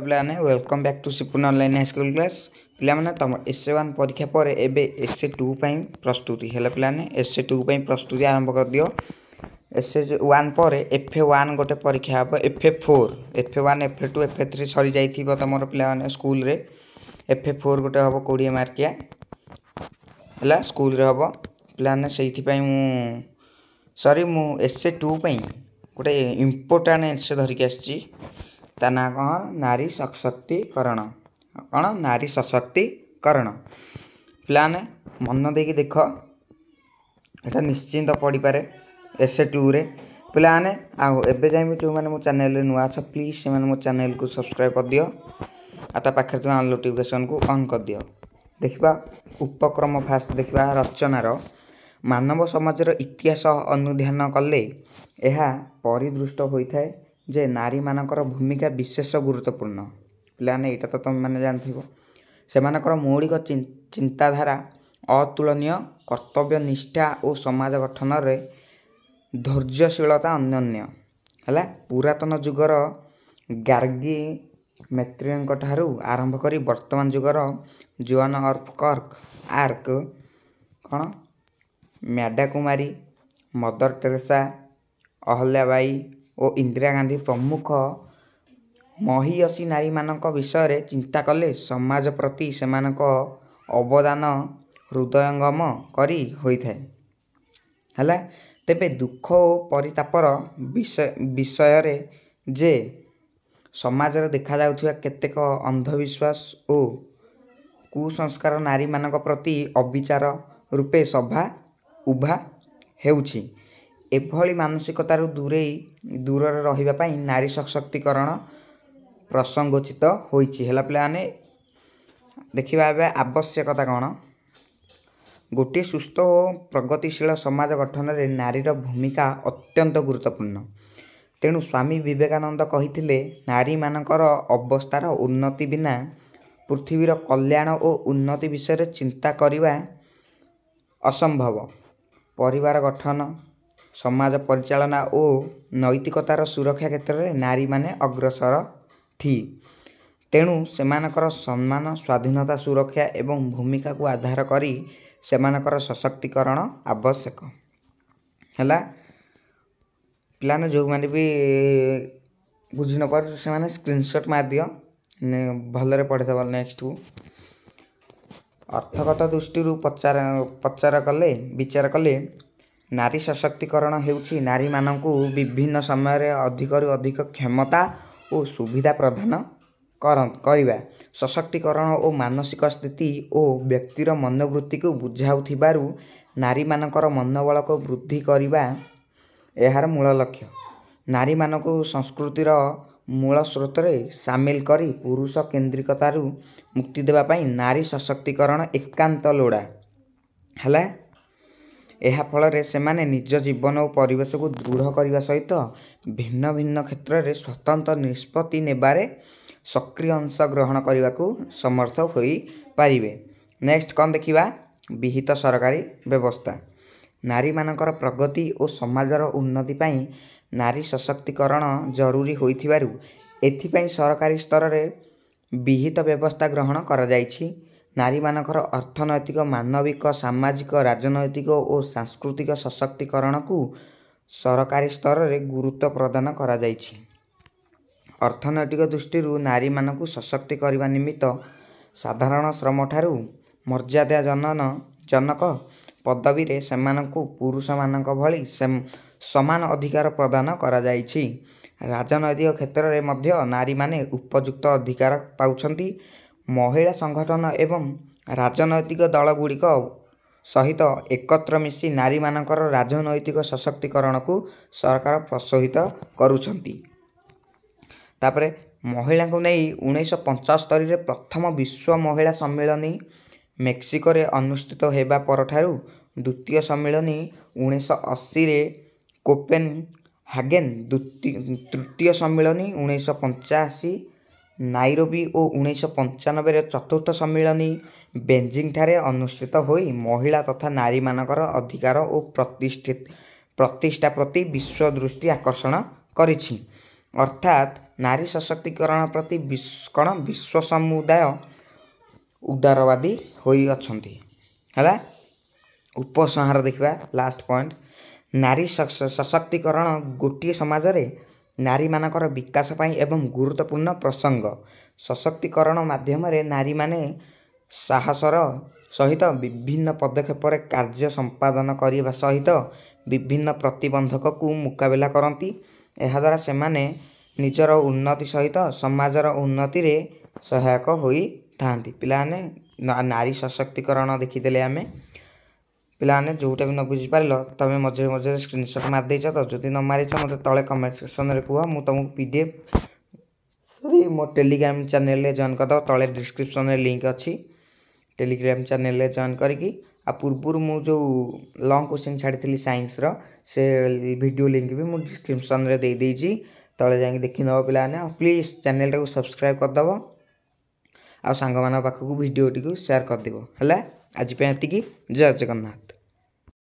पाने welcome back to सिपूर्ण online high school class पे तुम एस ए वन परीक्षा पर एस ए टू पर प्रस्तुति है पे एस ए टू पर प्रस्तुति आरंभ कर दि S A one F A one गोटे परीक्षा हे F A four F A one F A two F A three सरी जा तुम पे स्कूल एफ ए फोर गोटे हम कोड़े मार्किया है स्कूल हम पे से मु सरी मु एस ए टू पर गोटे इम्पोर्टा एस ए धरिकी आ त न कन् नारी सशक्तिकरण की सशक्तिकरण पहिला मनदेक देखा निश्चिन्त पढिपरे एसए टु पानी आउए जो मो नुवा छ प्लीज से माने मो म को सब्सक्राइब कर दियो गरिदियो तपाईँले त नोटिफिकेसन कु अन दियो देखबा उपक्रम फास्ट रो मानव समाज रो इतिहास अनुध्यान करले एहा परिदृष्ट होई थाए ଯେ ନାରୀମାନଙ୍କର ଭୂମିକା ବିଶେଷ ଗୁରୁତ୍ୱପୂର୍ଣ୍ଣ ପିଲାମାନେ ଏଇଟା ତ ତୁମେମାନେ ଜାଣିଥିବ ସେମାନଙ୍କର ମୌଳିକ ଚିନ୍ତାଧାରା ଅତୁଳନୀୟ କର୍ତ୍ତବ୍ୟ ନିଷ୍ଠା ଓ ସମାଜ ଗଠନରେ ଧୈର୍ଯ୍ୟଶୀଳତା ଅନ୍ୟନ୍ୟ ହେଲା ପୁରାତନ ଯୁଗର ଗାର୍ଗି ମେତ୍ରିୟଙ୍କ ଠାରୁ ଆରମ୍ଭ କରି ବର୍ତ୍ତମାନ ଯୁଗର ଜୁଆନ ଅର୍ଫ କର୍କ ଆର୍କ କ'ଣ ମ୍ୟାଡ଼ାକୁମାରୀ ମଦର ଟେରେସା ଅହଲ୍ୟାବାଇ ଓ ଇନ୍ଦିରା ଗାନ୍ଧୀ ପ୍ରମୁଖ ମହିୟସୀ ନାରୀମାନଙ୍କ ବିଷୟରେ ଚିନ୍ତା କଲେ ସମାଜ ପ୍ରତି ସେମାନଙ୍କ ଅବଦାନ ହୃଦୟଙ୍ଗମ କରି ହୋଇଥାଏ ହେଲା ତେବେ ଦୁଃଖ ଓ ପରିତାପର ବିଷୟରେ ଯେ ସମାଜରେ ଦେଖାଯାଉଥିବା କେତେକ ଅନ୍ଧବିଶ୍ୱାସ ଓ କୁସଂସ୍କାର ନାରୀମାନଙ୍କ ପ୍ରତି ଅବିଚାର ରୂପେ ସଭା ଉଭା ହେଉଛି ଏଭଳି ମାନସିକତାରୁ ଦୂରେଇ ଦୂରରେ ରହିବା ପାଇଁ ନାରୀ ସଶକ୍ତିକରଣ ପ୍ରସଙ୍ଗୋଚିତ ହୋଇଛି ହେଲା ପିଲାମାନେ ଦେଖିବା ଏବେ ଆବଶ୍ୟକତା କ'ଣ ଗୋଟିଏ ସୁସ୍ଥ ଓ ପ୍ରଗତିଶୀଳ ସମାଜ ଗଠନରେ ନାରୀର ଭୂମିକା ଅତ୍ୟନ୍ତ ଗୁରୁତ୍ୱପୂର୍ଣ୍ଣ ତେଣୁ ସ୍ୱାମୀ ବିବେକାନନ୍ଦ କହିଥିଲେ ନାରୀମାନଙ୍କର ଅବସ୍ଥାର ଉନ୍ନତି ବିନା ପୃଥିବୀର କଲ୍ୟାଣ ଓ ଉନ୍ନତି ବିଷୟରେ ଚିନ୍ତା କରିବା ଅସମ୍ଭବ ପରିବାର ଗଠନ ସମାଜ ପରିଚାଳନା ଓ ନୈତିକତାର ସୁରକ୍ଷା କ୍ଷେତ୍ରରେ ନାରୀମାନେ ଅଗ୍ରସର ଥିଏ ତେଣୁ ସେମାନଙ୍କର ସମ୍ମାନ ସ୍ୱାଧୀନତା ସୁରକ୍ଷା ଏବଂ ଭୂମିକାକୁ ଆଧାର କରି ସେମାନଙ୍କର ସଶକ୍ତିକରଣ ଆବଶ୍ୟକ ହେଲା ପିଲାମାନେ ଯେଉଁମାନେ ବି ବୁଝି ନପାରୁଛୁ ସେମାନେ ସ୍କ୍ରିନ୍ସଟ୍ ମାରିଦିଅ ଭଲରେ ପଢ଼ିଦେବ ନେକ୍ସଟକୁ ଅର୍ଥଗତ ଦୃଷ୍ଟିରୁ ପଚାର ପଚାର କଲେ ବିଚାର କଲେ ନାରୀ ସଶକ୍ତିକରଣ ହେଉଛି ନାରୀମାନଙ୍କୁ ବିଭିନ୍ନ ସମୟରେ ଅଧିକରୁ ଅଧିକ କ୍ଷମତା ଓ ସୁବିଧା ପ୍ରଦାନ କର କରିବା ସଶକ୍ତିକରଣ ଓ ମାନସିକ ସ୍ଥିତି ଓ ବ୍ୟକ୍ତିର ମନୋବୃତ୍ତିକୁ ବୁଝାଉଥିବାରୁ ନାରୀମାନଙ୍କର ମନୋବଳକୁ ବୃଦ୍ଧି କରିବା ଏହାର ମୂଳ ଲକ୍ଷ୍ୟ ନାରୀମାନଙ୍କୁ ସଂସ୍କୃତିର ମୂଳ ସ୍ରୋତରେ ସାମିଲ କରି ପୁରୁଷ କେନ୍ଦ୍ରିକତାରୁ ମୁକ୍ତି ଦେବା ପାଇଁ ନାରୀ ସଶକ୍ତିକରଣ ଏକାନ୍ତ ଲୋଡ଼ା ହେଲା ଏହାଫଳରେ ସେମାନେ ନିଜ ଜୀବନ ଓ ପରିବେଶକୁ ଦୃଢ଼ କରିବା ସହିତ ଭିନ୍ନ ଭିନ୍ନ କ୍ଷେତ୍ରରେ ସ୍ୱତନ୍ତ୍ର ନିଷ୍ପତ୍ତି ନେବାରେ ସକ୍ରିୟ ଅଂଶଗ୍ରହଣ କରିବାକୁ ସମର୍ଥ ହୋଇପାରିବେ ନେକ୍ସଟ କ'ଣ ଦେଖିବା ବିହିତ ସରକାରୀ ବ୍ୟବସ୍ଥା ନାରୀମାନଙ୍କର ପ୍ରଗତି ଓ ସମାଜର ଉନ୍ନତି ପାଇଁ ନାରୀ ସଶକ୍ତିକରଣ ଜରୁରୀ ହୋଇଥିବାରୁ ଏଥିପାଇଁ ସରକାରୀ ସ୍ତରରେ ବିହିତ ବ୍ୟବସ୍ଥା ଗ୍ରହଣ କରାଯାଇଛି ନାରୀମାନଙ୍କର ଅର୍ଥନୈତିକ ମାନବିକ ସାମାଜିକ ରାଜନୈତିକ ଓ ସାଂସ୍କୃତିକ ସଶକ୍ତିକରଣକୁ ସରକାରୀ ସ୍ତରରେ ଗୁରୁତ୍ୱ ପ୍ରଦାନ କରାଯାଇଛି ଅର୍ଥନୈତିକ ଦୃଷ୍ଟିରୁ ନାରୀମାନଙ୍କୁ ସଶକ୍ତି କରିବା ନିମିତ୍ତ ସାଧାରଣ ଶ୍ରମ ଠାରୁ ମର୍ଯ୍ୟାଦା ଜନନ ଜନକ ପଦବୀରେ ସେମାନଙ୍କୁ ପୁରୁଷମାନଙ୍କ ଭଳି ସମାନ ଅଧିକାର ପ୍ରଦାନ କରାଯାଇଛି ରାଜନୈତିକ କ୍ଷେତ୍ରରେ ମଧ୍ୟ ନାରୀମାନେ ଉପଯୁକ୍ତ ଅଧିକାର ପାଉଛନ୍ତି ମହିଳା ସଂଗଠନ ଏବଂ ରାଜନୈତିକ ଦଳଗୁଡ଼ିକ ସହିତ ଏକତ୍ର ମିଶି ନାରୀମାନଙ୍କର ରାଜନୈତିକ ସଶକ୍ତିକରଣକୁ ସରକାର ପ୍ରୋତ୍ସାହିତ କରୁଛନ୍ତି ତାପରେ ମହିଳାଙ୍କୁ ନେଇ ଉଣେଇଶହ ପଞ୍ଚସ୍ତରୀରେ ପ୍ରଥମ ବିଶ୍ୱ ମହିଳା ସମ୍ମିଳନୀ ମେକ୍ସିକୋରେ ଅନୁଷ୍ଠିତ ହେବା ପରଠାରୁ ଦ୍ୱିତୀୟ ସମ୍ମିଳନୀ ଉଣେଇଶହ ଅଶୀରେ କୋପେନ୍ ହାଗେନ୍ ଦ୍ୱିତୀୟ ତୃତୀୟ ସମ୍ମିଳନୀ ଉଣେଇଶହ ପଞ୍ଚାଅଶୀ नाइरोबी ओण सय पन्चानब्बे चतुर्थ सम्मिली बेन्जिङठा अनुष्ठित महिला तथा नारी अधिकार प्रतिष्ठित प्रतिष्ठा प्रति विश्व दृष्टि आकर्षण गरि अर्थात् नारी सशक्तिकरण प्रतिकरण विश्व समुदाय उदारवादी हुन्छ होला उपसंहार देखा लास्ट पॉइंट नारी सशक्तिकरण समाज समाजले ନାରୀମାନଙ୍କର ବିକାଶ ପାଇଁ ଏବଂ ଗୁରୁତ୍ୱପୂର୍ଣ୍ଣ ପ୍ରସଙ୍ଗ ସଶକ୍ତିକରଣ ମାଧ୍ୟମରେ ନାରୀମାନେ ସାହସର ସହିତ ବିଭିନ୍ନ ପଦକ୍ଷେପରେ କାର୍ଯ୍ୟ ସମ୍ପାଦନ କରିବା ସହିତ ବିଭିନ୍ନ ପ୍ରତିବନ୍ଧକକୁ ମୁକାବିଲା କରନ୍ତି ଏହାଦ୍ୱାରା ସେମାନେ ନିଜର ଉନ୍ନତି ସହିତ ସମାଜର ଉନ୍ନତିରେ ସହାୟକ ହୋଇଥାନ୍ତି ପିଲାମାନେ ନାରୀ ସଶକ୍ତିକରଣ ଦେଖିଦେଲେ ଆମେ ପିଲାମାନେ ଯେଉଁଟା ବି ନ ବୁଝିପାରିଲ ତୁମେ ମଝିରେ ମଝିରେ ସ୍କ୍ରିନଶଟ୍ ମାରିଦେଇଛ ତ ଯଦି ନ ମାରିଛ ମୋତେ ତଳେ କମେଣ୍ଟ ସେକ୍ସନ୍ରେ କୁହ ମୁଁ ତୁମକୁ ପି ଡି ଏଫ୍ ସରି ମୋ ଟେଲିଗ୍ରାମ ଚ୍ୟାନେଲରେ ଜଏନ୍ କରିଦେବ ତଳେ ଡିସ୍କ୍ରିପ୍ସନ୍ରେ ଲିଙ୍କ୍ ଅଛି ଟେଲିଗ୍ରାମ ଚ୍ୟାନେଲରେ ଜଏନ୍ କରିକି ଆଉ ପୂର୍ବରୁ ମୁଁ ଯେଉଁ ଲଙ୍ଗ୍ କୋଶ୍ଚିନ୍ ଛାଡ଼ିଥିଲି ସାଇନ୍ସର ସେ ଭିଡ଼ିଓ ଲିଙ୍କ୍ ବି ମୁଁ ଡିସ୍କ୍ରିପ୍ସନ୍ରେ ଦେଇଦେଇଛି ତଳେ ଯାଇକି ଦେଖିନେବ ପିଲାମାନେ ଆଉ ପ୍ଲିଜ୍ ଚ୍ୟାନେଲଟାକୁ ସବସ୍କ୍ରାଇବ୍ କରିଦେବ ଆଉ ସାଙ୍ଗମାନଙ୍କ ପାଖକୁ ଭିଡ଼ିଓଟିକୁ ସେୟାର କରିଦେବ ହେଲା ଆଜି ପାଇଁ ଏତିକି ଜୟ ଜଗନ୍ନାଥ